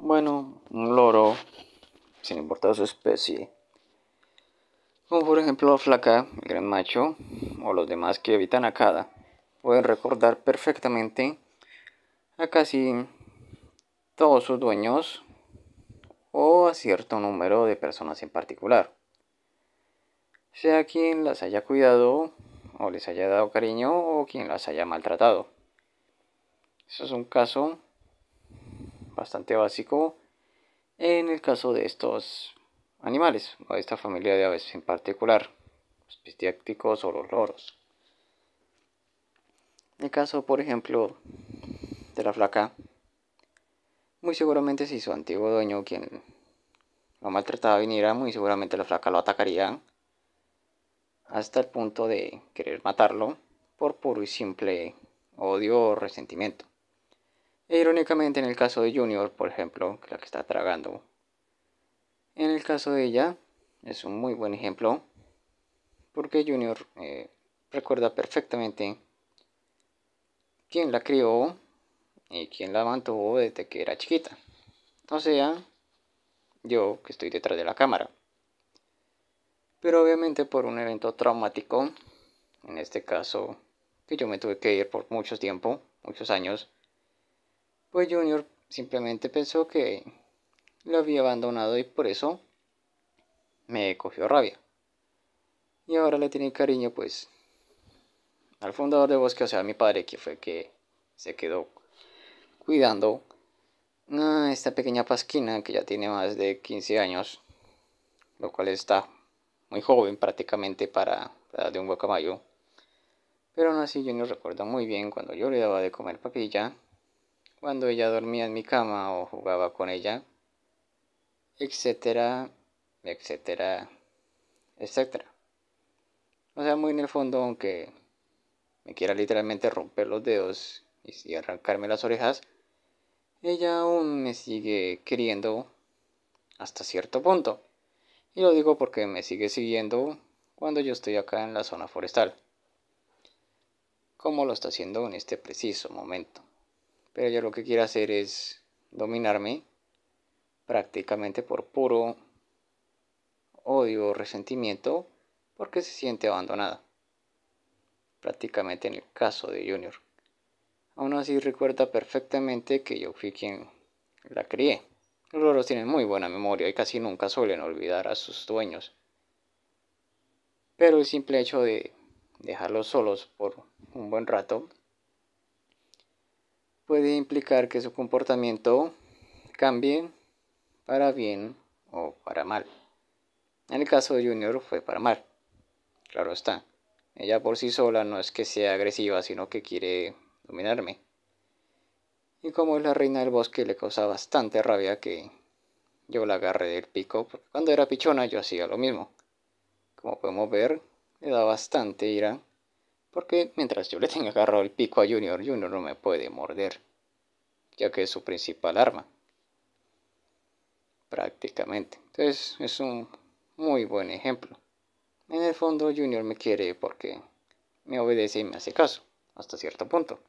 Bueno, un loro, sin importar su especie, como por ejemplo la flaca, el gran macho o los demás que habitan cada, pueden recordar perfectamente a casi todos sus dueños o a cierto número de personas en particular. Sea quien las haya cuidado o les haya dado cariño o quien las haya maltratado. Eso es un caso bastante básico en el caso de estos animales o de esta familia de aves en particular, los pistiácticos o los loros. En el caso, por ejemplo, de la flaca, muy seguramente si su antiguo dueño, quien lo maltrataba, viniera, muy seguramente la flaca lo atacaría hasta el punto de querer matarlo por puro y simple odio o resentimiento irónicamente en el caso de Junior, por ejemplo, la que está tragando. En el caso de ella, es un muy buen ejemplo, porque Junior eh, recuerda perfectamente quién la crió y quién la mantuvo desde que era chiquita. O sea, yo que estoy detrás de la cámara. Pero obviamente por un evento traumático, en este caso, que yo me tuve que ir por mucho tiempo, muchos años, pues Junior simplemente pensó que lo había abandonado y por eso me cogió rabia. Y ahora le tiene cariño pues al fundador de Bosque, o sea, a mi padre, que fue que se quedó cuidando a ah, esta pequeña pasquina que ya tiene más de 15 años, lo cual está muy joven prácticamente para la de un guacamayo. Pero aún así yo no recuerdo muy bien cuando yo le daba de comer papilla cuando ella dormía en mi cama o jugaba con ella, etcétera, etcétera, etcétera. O sea, muy en el fondo, aunque me quiera literalmente romper los dedos y arrancarme las orejas, ella aún me sigue queriendo hasta cierto punto. Y lo digo porque me sigue siguiendo cuando yo estoy acá en la zona forestal, como lo está haciendo en este preciso momento. Pero ella lo que quiere hacer es dominarme prácticamente por puro odio o resentimiento porque se siente abandonada. Prácticamente en el caso de Junior. Aún así recuerda perfectamente que yo fui quien la crié. Los loros tienen muy buena memoria y casi nunca suelen olvidar a sus dueños. Pero el simple hecho de dejarlos solos por un buen rato puede implicar que su comportamiento cambie para bien o para mal. En el caso de Junior fue para mal. Claro está. Ella por sí sola no es que sea agresiva, sino que quiere dominarme. Y como es la reina del bosque, le causa bastante rabia que yo la agarre del pico, cuando era pichona yo hacía lo mismo. Como podemos ver, le da bastante ira porque mientras yo le tenga agarrado el pico a Junior, Junior no me puede morder, ya que es su principal arma, prácticamente. Entonces es un muy buen ejemplo. En el fondo Junior me quiere porque me obedece y me hace caso, hasta cierto punto.